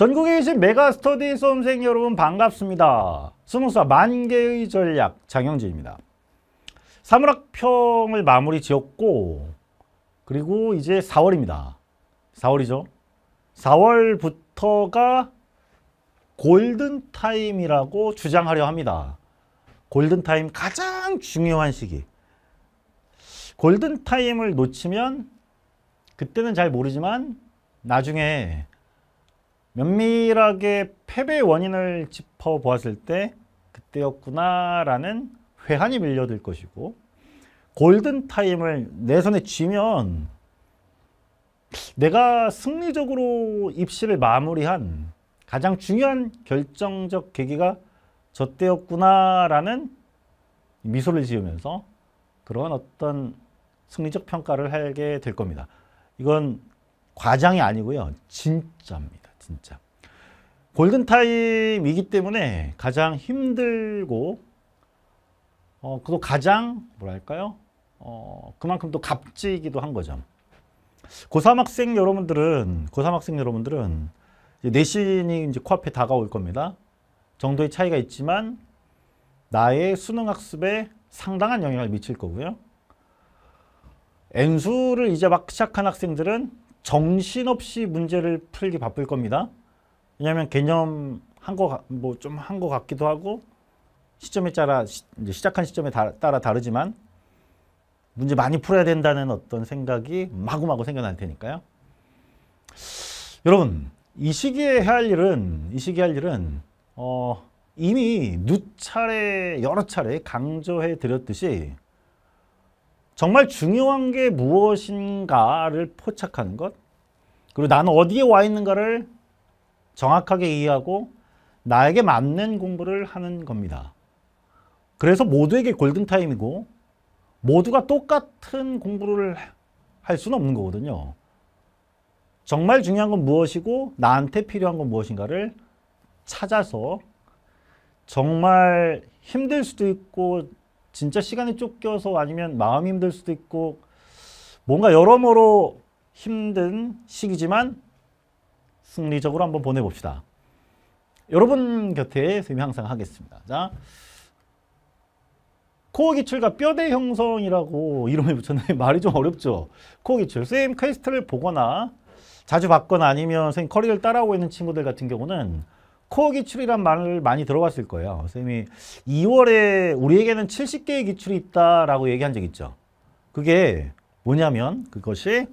전국에 계신 메가스터디 수험생 여러분 반갑습니다. 스무사 만개의 전략 장영진입니다. 사물학평을 마무리 지었고 그리고 이제 4월입니다. 4월이죠. 4월부터가 골든타임이라고 주장하려 합니다. 골든타임 가장 중요한 시기. 골든타임을 놓치면 그때는 잘 모르지만 나중에 면밀하게 패배의 원인을 짚어보았을 때 그때였구나라는 회한이 밀려들 것이고 골든타임을 내 손에 쥐면 내가 승리적으로 입시를 마무리한 가장 중요한 결정적 계기가 저 때였구나라는 미소를 지으면서 그런 어떤 승리적 평가를 하게 될 겁니다. 이건 과장이 아니고요. 진짜입니다. 진짜. 골든타임이기 때문에 가장 힘들고 어, 그도 가장 뭐랄까요? 어, 그만큼 또 값지기도 한 거죠. 고3 학생 여러분들은 고3 학생 여러분들은 이제 내신이 이제 코앞에 다가올 겁니다. 정도의 차이가 있지만 나의 수능 학습에 상당한 영향을 미칠 거고요. N수를 이제 막 시작한 학생들은 정신없이 문제를 풀기 바쁠 겁니다. 왜냐하면 개념 한 거 뭐 좀 한 거 같기도 하고 시점에 따라 시, 작한 시점에 다, 따라 다르지만 문제 많이 풀어야 된다는 어떤 생각이 마구마구 생겨날 테니까요. 여러분 이 시기에 해야 할 일은 이 시기에 할 일은 어, 이미 누차례 여러 차례 강조해 드렸듯이 정말 중요한 게 무엇인가를 포착하는 것 그리고 나는 어디에 와 있는가를 정확하게 이해하고 나에게 맞는 공부를 하는 겁니다. 그래서 모두에게 골든타임이고 모두가 똑같은 공부를 할 수는 없는 거거든요. 정말 중요한 건 무엇이고 나한테 필요한 건 무엇인가를 찾아서 정말 힘들 수도 있고 진짜 시간이 쫓겨서 아니면 마음이 힘들 수도 있고 뭔가 여러모로 힘든 시기지만 승리적으로 한번 보내봅시다. 여러분 곁에 선생님이 항상 하겠습니다. 자, 코어 기출과 뼈대 형성이라고 이름을 붙였는데 말이 좀 어렵죠. 코어 기출. 선생님 퀘스트를 보거나 자주 받거나 아니면 선생님 커리를 따라오고 있는 친구들 같은 경우는 코어 기출이란 말을 많이 들어봤을 거예요. 선생님이 2월에 우리에게는 70개의 기출이 있다라고 얘기한 적 있죠. 그게 뭐냐면 그것이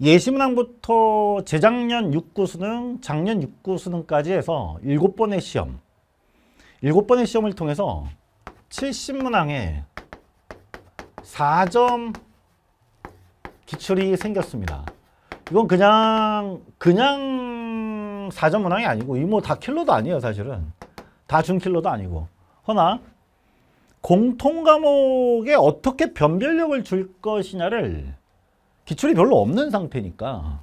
예심문항부터 재작년 6구 수능, 작년 6구 수능까지 해서 7번의 시험, 7번의 시험을 통해서 70문항에 4점 기출이 생겼습니다. 이건 그냥 그냥 사전 문항이 아니고 이 뭐 다 킬러도 아니에요 사실은 다 준킬러도 아니고 허나 공통 과목에 어떻게 변별력을 줄 것이냐를 기출이 별로 없는 상태니까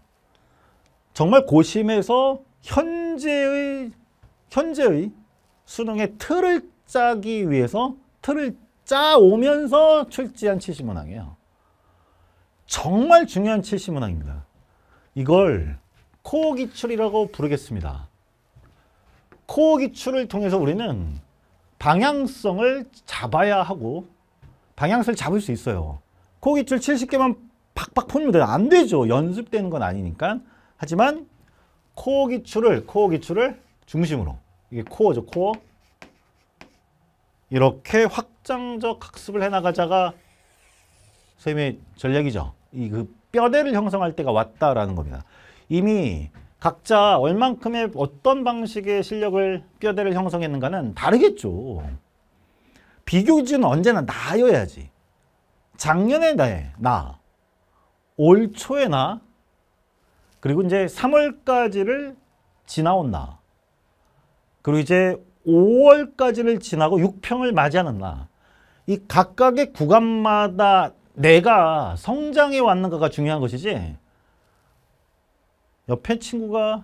정말 고심해서 현재의 현재의 수능의 틀을 짜기 위해서 틀을 짜오면서 출제한 70문항이에요. 정말 중요한 70문항입니다. 이걸 코어 기출이라고 부르겠습니다. 코어 기출을 통해서 우리는 방향성을 잡아야 하고 방향성을 잡을 수 있어요. 코어 기출 70개만 팍팍 풀면 돼안 되죠. 연습되는 건 아니니까. 하지만 코어 기출을 코어 기출을 중심으로 이게 코어죠. 코어 이렇게 확장적 학습을 해나가자가 선생님의 전략이죠. 이 그 뼈대를 형성할 때가 왔다라는 겁니다. 이미 각자 얼만큼의 어떤 방식의 실력을 뼈대를 형성했는가는 다르겠죠. 비교 기준은 언제나 나여야지. 작년의 나의 나, 올 초의 나, 그리고 이제 3월까지를 지나온 나, 그리고 이제 5월까지를 지나고 6평을 맞이하는 나, 이 각각의 구간마다 내가 성장해 왔는가가 중요한 것이지 옆에 친구가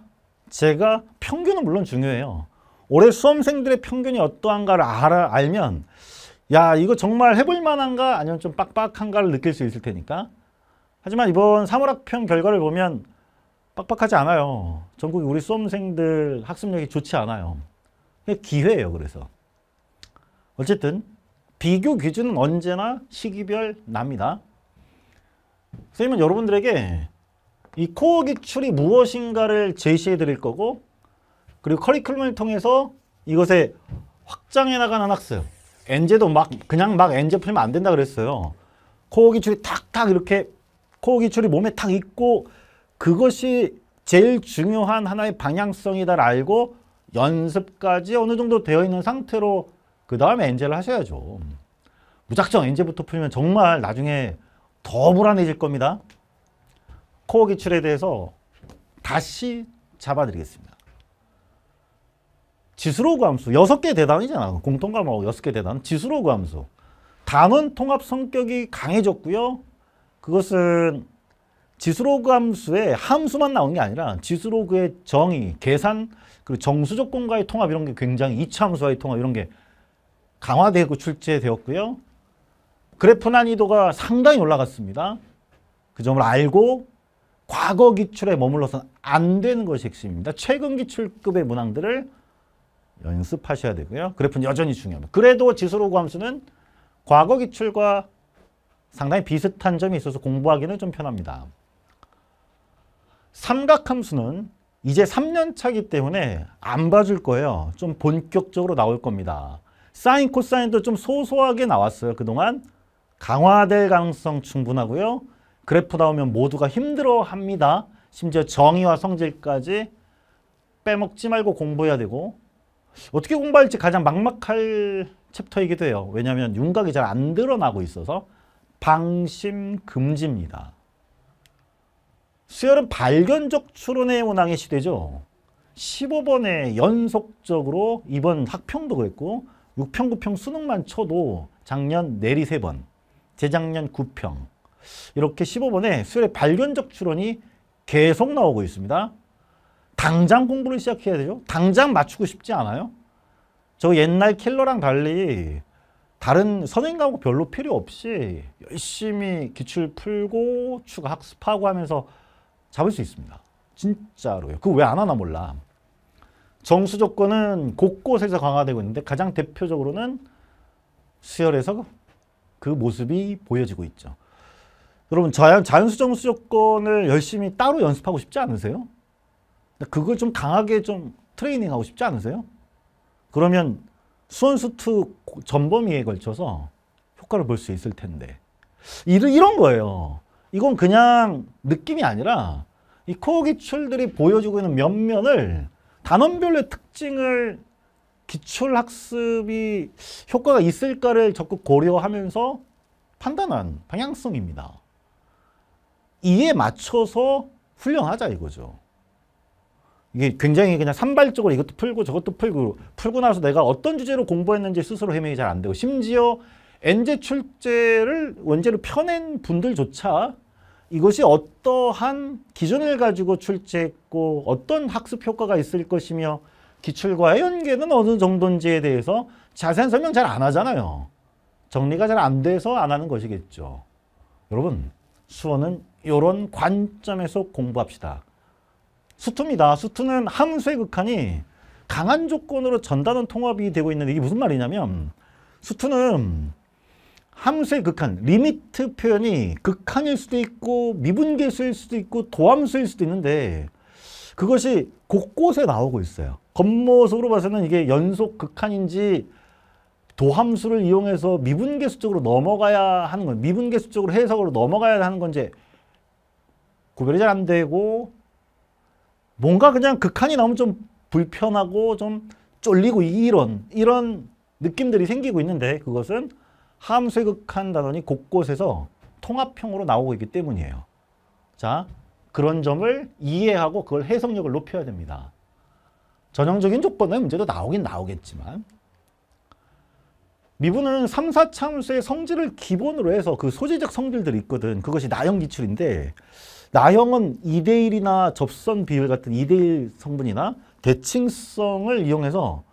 제가 평균은 물론 중요해요. 올해 수험생들의 평균이 어떠한가를 알아, 알면 야 이거 정말 해볼 만한가 아니면 좀 빡빡한가를 느낄 수 있을 테니까 하지만 이번 3월 학평 결과를 보면 빡빡하지 않아요. 전국 우리 수험생들 학습력이 좋지 않아요. 기회예요 그래서. 어쨌든 비교 기준은 언제나 시기별 납니다. 선생님은 여러분들에게 이 코어 기출이 무엇인가를 제시해 드릴 거고 그리고 커리큘럼을 통해서 이것에 확장해 나가는 학습 엔제도 막 그냥 막 엔제 풀면 안 된다 그랬어요 코어 기출이 탁탁 이렇게 코어 기출이 몸에 탁 있고 그것이 제일 중요한 하나의 방향성이다 알고 연습까지 어느 정도 되어 있는 상태로 그 다음에 엔제를 하셔야죠 무작정 엔제부터 풀면 정말 나중에 더 불안해질 겁니다 코어 기출에 대해서 다시 잡아드리겠습니다. 지수로 구함수 6개 대단이잖아. 그 공통감하고 6개 대단. 지수로 구함수. 단원 통합 성격이 강해졌고요. 그것은 지수로그 함수의 함수만 나오게 아니라 지수로그의 정의, 계산, 그리고 정수적 공과의 통합 이런 게 굉장히 이차 함수와의 통합 이런 게 강화되고 출제되었고요. 그래프 난이도가 상당히 올라갔습니다. 그 점을 알고 과거 기출에 머물러서는 안 되는 것이 핵심입니다. 최근 기출급의 문항들을 연습하셔야 되고요. 그래프는 여전히 중요합니다. 그래도 지수로 함수는 과거 기출과 상당히 비슷한 점이 있어서 공부하기는 좀 편합니다. 삼각함수는 이제 3년 차기 때문에 안 봐줄 거예요. 좀 본격적으로 나올 겁니다. 사인, 코사인도 좀 소소하게 나왔어요. 그동안 강화될 가능성 충분하고요. 그래프 나오면 모두가 힘들어합니다. 심지어 정의와 성질까지 빼먹지 말고 공부해야 되고 어떻게 공부할지 가장 막막할 챕터이기도 해요. 왜냐하면 윤곽이 잘 안 드러나고 있어서 방심 금지입니다. 수열은 발견적 추론의 문항의 시대죠. 15번에 연속적으로 이번 학평도 그랬고 6평, 9평 수능만 쳐도 작년 내리 3번, 재작년 9평, 이렇게 15번에 수열의 발견적 추론이 계속 나오고 있습니다. 당장 공부를 시작해야 되죠. 당장 맞추고 싶지 않아요. 저 옛날 킬러랑 달리 다른 선행하고 별로 필요 없이 열심히 기출 풀고 추가 학습하고 하면서 잡을 수 있습니다. 진짜로요. 그왜안 하나 몰라. 정수 조건은 곳곳에서 강화되고 있는데 가장 대표적으로는 수열에서 그 모습이 보여지고 있죠. 여러분 자연, 자연수정 수조건을 열심히 따로 연습하고 싶지 않으세요? 그걸 좀 강하게 좀 트레이닝하고 싶지 않으세요? 그러면 수원수투 전범위에 걸쳐서 효과를 볼 수 있을 텐데 이런, 이런 거예요. 이건 그냥 느낌이 아니라 이 코어 기출들이 보여주고 있는 면면을 단원별의 특징을 기출학습이 효과가 있을까를 적극 고려하면서 판단한 방향성입니다. 이에 맞춰서 훈련하자 이거죠. 이게 굉장히 그냥 산발적으로 이것도 풀고 저것도 풀고 풀고 나서 내가 어떤 주제로 공부했는지 스스로 해명이 잘 안 되고 심지어 엔제 출제를 원제로 펴낸 분들조차 이것이 어떠한 기준을 가지고 출제했고 어떤 학습 효과가 있을 것이며 기출과의 연계는 어느 정도인지에 대해서 자세한 설명 잘 안 하잖아요. 정리가 잘 안 돼서 안 하는 것이겠죠. 여러분 수원은 이런 관점에서 공부합시다. 수투입니다. 수투는 함수의 극한이 강한 조건으로 전단원 통합이 되고 있는데 이게 무슨 말이냐면 수투는 함수의 극한, 리미트 표현이 극한일 수도 있고 미분계수일 수도 있고 도함수일 수도 있는데 그것이 곳곳에 나오고 있어요. 겉모습으로 봐서는 이게 연속 극한인지 도함수를 이용해서 미분계수 쪽으로 넘어가야 하는 건 미분계수 쪽으로 해석으로 넘어가야 하는 건지 구별이 잘 안 되고 뭔가 그냥 극한이 너무 좀 불편하고 좀 쫄리고 이런 이런 느낌들이 생기고 있는데 그것은 함수의 극한 단원이 곳곳에서 통합형으로 나오고 있기 때문이에요. 자, 그런 점을 이해하고 그걸 해석력을 높여야 됩니다. 전형적인 조건의 문제도 나오긴 나오겠지만 미분은 3, 4차함수의 성질을 기본으로 해서 그 소재적 성질들이 있거든. 그것이 나형 기출인데 나형은 2대1이나 접선 비율 같은 2대1 성분이나 대칭성을 이용해서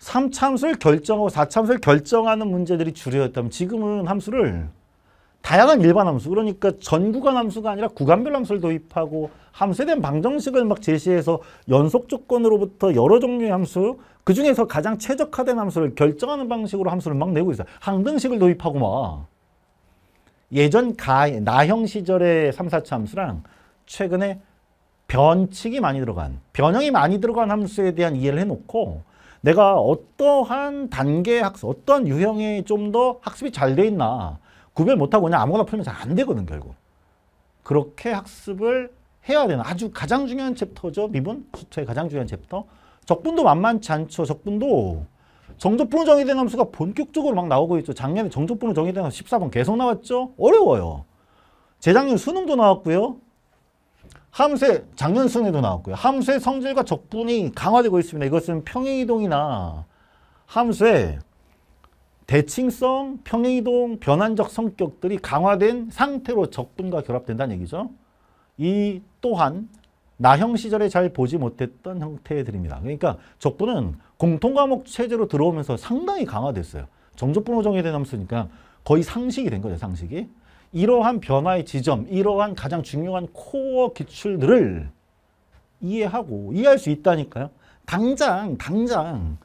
3차함수를 결정하고 4차함수를 결정하는 문제들이 주류였다면 지금은 함수를 다양한 일반 함수 그러니까 전구간 함수가 아니라 구간별 함수를 도입하고 함수에 대한 방정식을 막 제시해서 연속 조건으로부터 여러 종류의 함수 그중에서 가장 최적화된 함수를 결정하는 방식으로 함수를 막 내고 있어요. 항등식을 도입하고 막 예전 가, 나형 시절의 3, 4차 함수랑 최근에 변칙이 많이 들어간 변형이 많이 들어간 함수에 대한 이해를 해놓고 내가 어떠한 단계의 학습, 어떠 유형이 좀더 학습이 잘 돼 있나 구별 못하고 그냥 아무거나 풀면 잘 안 되거든 결국. 그렇게 학습을 해야 되는 아주 가장 중요한 챕터죠. 미분 수초의 가장 중요한 챕터. 적분도 만만치 않죠. 적분도 정적분 정의된 함수가 본격적으로 막 나오고 있죠. 작년에 정적분 정의된 함수 14번 계속 나왔죠. 어려워요. 재작년 수능도 나왔고요. 함수의 작년 수능도 나왔고요. 함수의 성질과 적분이 강화되고 있습니다. 이것은 평행이동이나 함수의 대칭성, 평행이동, 변환적 성격들이 강화된 상태로 적분과 결합된다는 얘기죠. 이 또한 나형 시절에 잘 보지 못했던 형태들입니다. 그러니까 적분은 공통과목 체제로 들어오면서 상당히 강화됐어요. 정조분호 정의대남 쓰니까 거의 상식이 된 거죠, 상식이. 이러한 변화의 지점, 이러한 가장 중요한 코어 기출들을 이해하고 이해할 수 있다니까요. 당장, 당장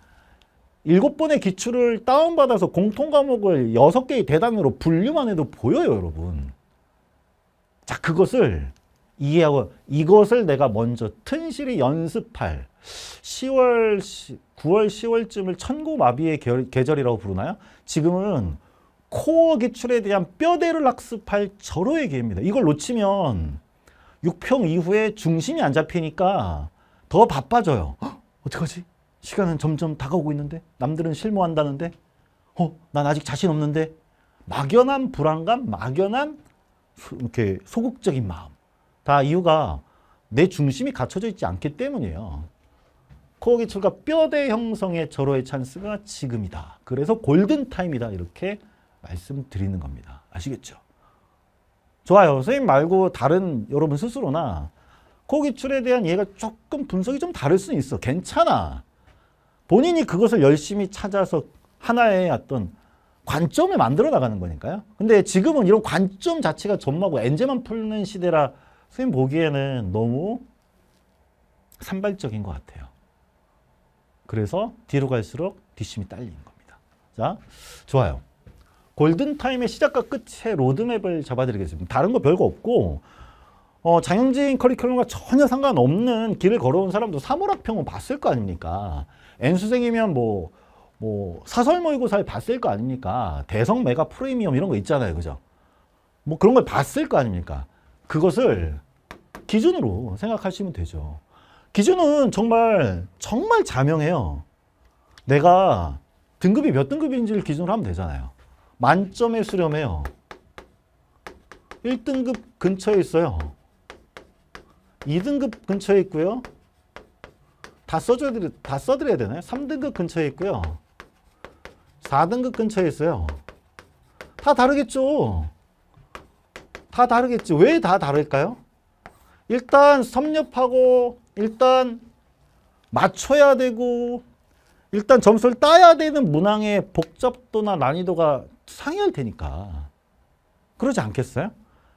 일곱 번의 기출을 다운받아서 공통 과목을 여섯 개의 대단으로 분류만 해도 보여요, 여러분. 자, 그것을 이해하고 이것을 내가 먼저 튼실히 연습할 10월, 9월, 10월쯤을 천고마비의 계절이라고 부르나요? 지금은 코어 기출에 대한 뼈대를 학습할 절호의 기회입니다. 이걸 놓치면 6평 이후에 중심이 안 잡히니까 더 바빠져요. 헉, 어떡하지? 시간은 점점 다가오고 있는데 남들은 실무한다는데 어, 난 아직 자신 없는데 막연한 불안감, 막연한 소, 이렇게 소극적인 마음. 다 이유가 내 중심이 갖춰져 있지 않기 때문이에요. 코어기출과 뼈대 형성의 절호의 찬스가 지금이다. 그래서 골든타임이다 이렇게 말씀드리는 겁니다. 아시겠죠? 좋아요. 선생님 말고 다른 여러분 스스로나 코기출에 대한 이해가 조금 분석이 좀 다를 수는 있어. 괜찮아. 본인이 그것을 열심히 찾아서 하나의 어떤 관점을 만들어 나가는 거니까요. 근데 지금은 이런 관점 자체가 전마고 엔제만 풀는 시대라 선생님 보기에는 너무 산발적인 것 같아요. 그래서 뒤로 갈수록 뒷심이 딸리는 겁니다. 자, 좋아요. 골든타임의 시작과 끝에 로드맵을 잡아드리겠습니다. 다른 거 별거 없고 어, 장영진 커리큘럼과 전혀 상관없는 길을 걸어온 사람도 사물학평은 봤을 거 아닙니까? N수생이면 뭐, 뭐 사설 모의고사를 봤을 거 아닙니까? 대성 메가 프리미엄 이런 거 있잖아요. 그죠? 뭐 그런 걸 봤을 거 아닙니까? 그것을 기준으로 생각하시면 되죠. 기준은 정말 정말 자명해요. 내가 등급이 몇 등급인지를 기준으로 하면 되잖아요. 만점에 수렴해요. 1등급 근처에 있어요. 2등급 근처에 있고요. 다 써줘야, 다 써드려야 되나요? 3등급 근처에 있고요. 4등급 근처에 있어요. 다 다르겠죠. 다 다르겠지. 왜다 다를까요? 일단 섭렵하고 일단 맞춰야 되고 일단 점수를 따야 되는 문항의 복잡도나 난이도가 상이할 테니까 그러지 않겠어요?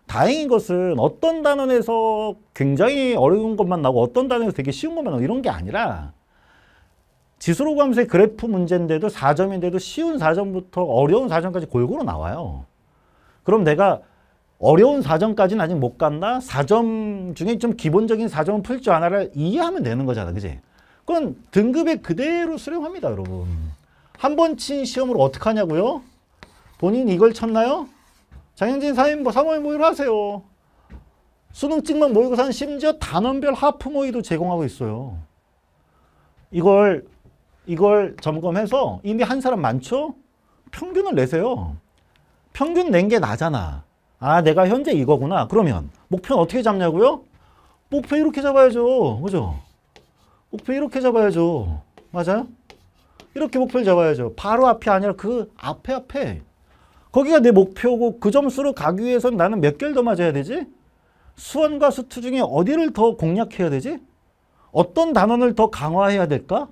다행인 것은 어떤 단원에서 굉장히 어려운 것만 나오고 어떤 단원에서 되게 쉬운 것만 나오고 이런 게 아니라 지수로 감의 그래프 문제인데도 4점인데도 쉬운 4점부터 어려운 4점까지 골고루 나와요. 그럼 내가 어려운 4점까지는 아직 못 간다? 4점 중에 좀 기본적인 4점을풀줄 아나를 이해하면 되는 거잖아. 그지? 그건 등급에 그대로 수렴합니다, 여러분. 한 번 친 시험을 어떻게 하냐고요? 본인 이걸 쳤나요? 장현진 사인모 3월 모의를 하세요. 수능 찍만 모의고사는 심지어 단원별 하프 모의도 제공하고 있어요. 이걸 이걸 점검해서 이미 한 사람 많죠? 평균을 내세요. 평균 낸 게 나잖아. 아 내가 현재 이거구나. 그러면 목표는 어떻게 잡냐고요? 목표 이렇게 잡아야죠. 그죠? 목표 이렇게 잡아야죠. 맞아요? 이렇게 목표를 잡아야죠. 바로 앞이 아니라 그 앞에 앞에 거기가 내 목표고 그 점수로 가기 위해선 나는 몇 개를 더 맞아야 되지? 수원과 수투 중에 어디를 더 공략해야 되지? 어떤 단원을 더 강화해야 될까?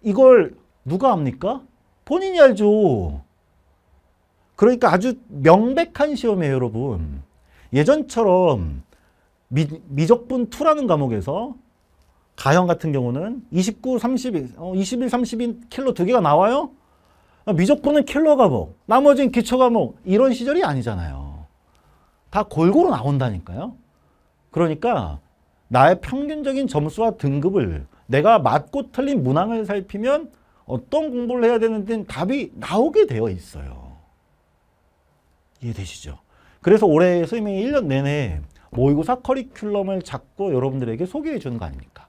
이걸 누가 압니까? 본인이 알죠. 그러니까 아주 명백한 시험이에요, 여러분. 예전처럼 미, 미적분 2라는 과목에서 가형 같은 경우는 29, 30, 21, 30인 킬로 두 개가 나와요? 아, 미적분은 킬러 과목, 나머지는 기초 과목 이런 시절이 아니잖아요. 다 골고루 나온다니까요. 그러니까 나의 평균적인 점수와 등급을 내가 맞고 틀린 문항을 살피면 어떤 공부를 해야 되는지 답이 나오게 되어 있어요. 이해되시죠? 그래서 올해 선생님이 1년 내내 모의고사 커리큘럼을 잡고 여러분들에게 소개해 주는 거 아닙니까?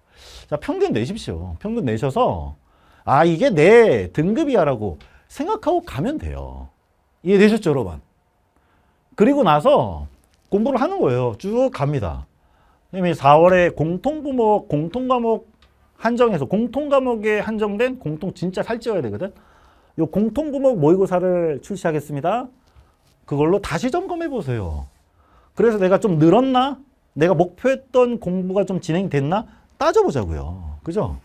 자, 평균 내십시오. 평균 내셔서 아 이게 내 등급이야라고 생각하고 가면 돼요. 이해되셨죠, 여러분? 그리고 나서 공부를 하는 거예요. 쭉 갑니다. 이미 4월에 공통부목, 공통과목 한정해서 공통과목에 한정된 공통 진짜 살찌워야 되거든. 이 공통부목 모의고사를 출시하겠습니다. 그걸로 다시 점검해 보세요. 그래서 내가 좀 늘었나? 내가 목표했던 공부가 좀 진행됐나? 따져보자고요. 그죠?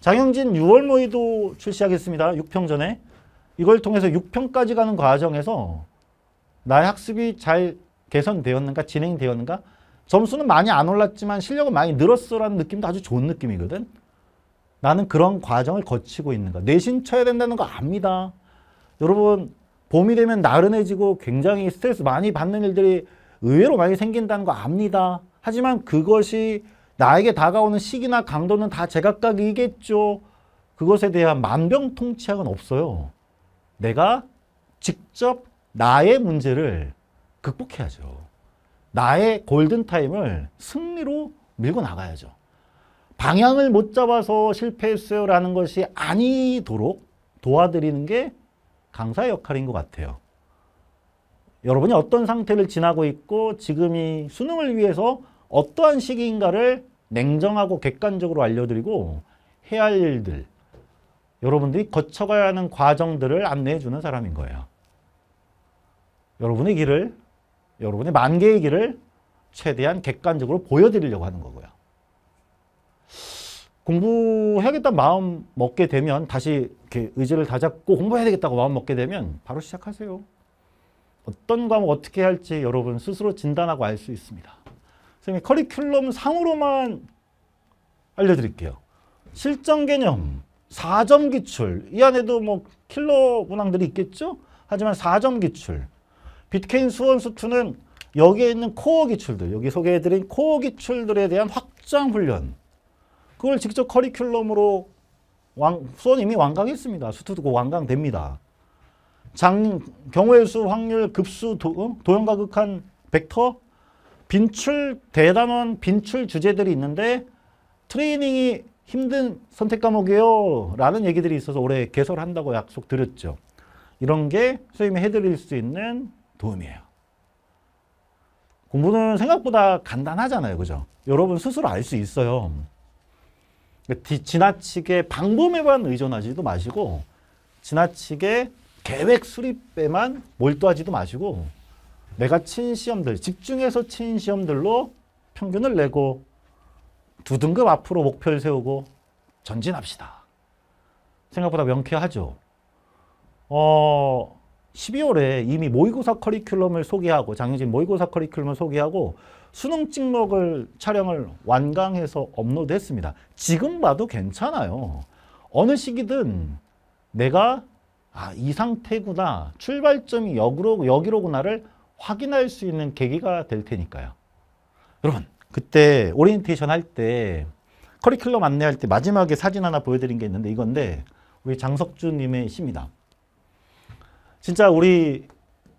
장영진 6월 모의도 출시하겠습니다. 6평 전에. 이걸 통해서 6평까지 가는 과정에서 나의 학습이 잘 개선되었는가 진행되었는가 점수는 많이 안 올랐지만 실력은 많이 늘었어라는 느낌도 아주 좋은 느낌이거든. 나는 그런 과정을 거치고 있는가. 내신 쳐야 된다는 거 압니다. 여러분 봄이 되면 나른해지고 굉장히 스트레스 많이 받는 일들이 의외로 많이 생긴다는 거 압니다. 하지만 그것이 나에게 다가오는 시기나 강도는 다 제각각이겠죠. 그것에 대한 만병통치약은 없어요. 내가 직접 나의 문제를 극복해야죠. 나의 골든타임을 승리로 밀고 나가야죠. 방향을 못 잡아서 실패했어요라는 것이 아니도록 도와드리는 게 강사의 역할인 것 같아요. 여러분이 어떤 상태를 지나고 있고 지금이 수능을 위해서 어떠한 시기인가를 냉정하고 객관적으로 알려드리고 해야 할 일들, 여러분들이 거쳐가야 하는 과정들을 안내해 주는 사람인 거예요. 여러분의 길을, 여러분의 만개의 길을 최대한 객관적으로 보여드리려고 하는 거고요. 공부해야겠다 마음 먹게 되면 다시 이렇게 의지를 다잡고 공부해야 되겠다고 마음 먹게 되면 바로 시작하세요. 어떤 과목 어떻게 할지 여러분 스스로 진단하고 알 수 있습니다. 선생님 커리큘럼 상으로만 알려드릴게요. 실전 개념 4점 기출. 이 안에도 뭐 킬러 문항들이 있겠죠? 하지만 4점 기출. 비트케인 수원수투는 여기에 있는 코어 기출들, 여기 소개해드린 코어 기출들에 대한 확장 훈련. 그걸 직접 커리큘럼으로 왕, 수원이이 완강했습니다. 수투도 완강됩니다. 장, 경우의수, 확률, 급수, 도, 도형가극한 벡터, 빈출 대단원, 빈출 주제들이 있는데 트레이닝이 힘든 선택 과목이에요 라는 얘기들이 있어서 올해 개설한다고 약속드렸죠. 이런 게 선생님이 해드릴 수 있는 도움이에요. 공부는 생각보다 간단하잖아요. 그죠? 여러분 스스로 알 수 있어요. 지나치게 방법에만 의존하지도 마시고 지나치게 계획 수립에만 몰두하지도 마시고 내가 친 시험들, 집중해서 친 시험들로 평균을 내고 두 등급 앞으로 목표를 세우고 전진합시다. 생각보다 명쾌하죠. 어, 12월에 이미 모의고사 커리큘럼을 소개하고 장윤진 모의고사 커리큘럼을 소개하고 수능 찍먹을 촬영을 완강해서 업로드했습니다. 지금 봐도 괜찮아요. 어느 시기든 내가 아, 이 상태구나, 출발점이 여기로, 여기로구나를 확인할 수 있는 계기가 될 테니까요. 여러분 그때 오리엔테이션 할 때 커리큘럼 안내할 때 마지막에 사진 하나 보여드린 게 있는데 이건데 우리 장석주님의 시입니다. 진짜 우리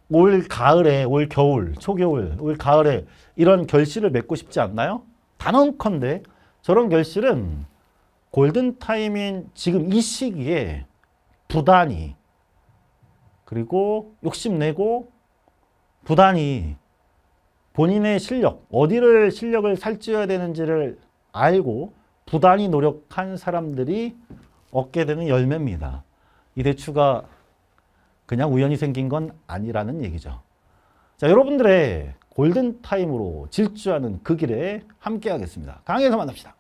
올 가을에, 올 겨울, 초겨울, 올 가을에 이런 결실을 맺고 싶지 않나요? 단언컨대 저런 결실은 골든타임인 지금 이 시기에 부단히 그리고 욕심내고 부단히 본인의 실력, 어디를 실력을 살찌워야 되는지를 알고 부단히 노력한 사람들이 얻게 되는 열매입니다. 이 대추가 그냥 우연히 생긴 건 아니라는 얘기죠. 자, 여러분들의 골든타임으로 질주하는 그 길에 함께하겠습니다. 강의에서 만납시다.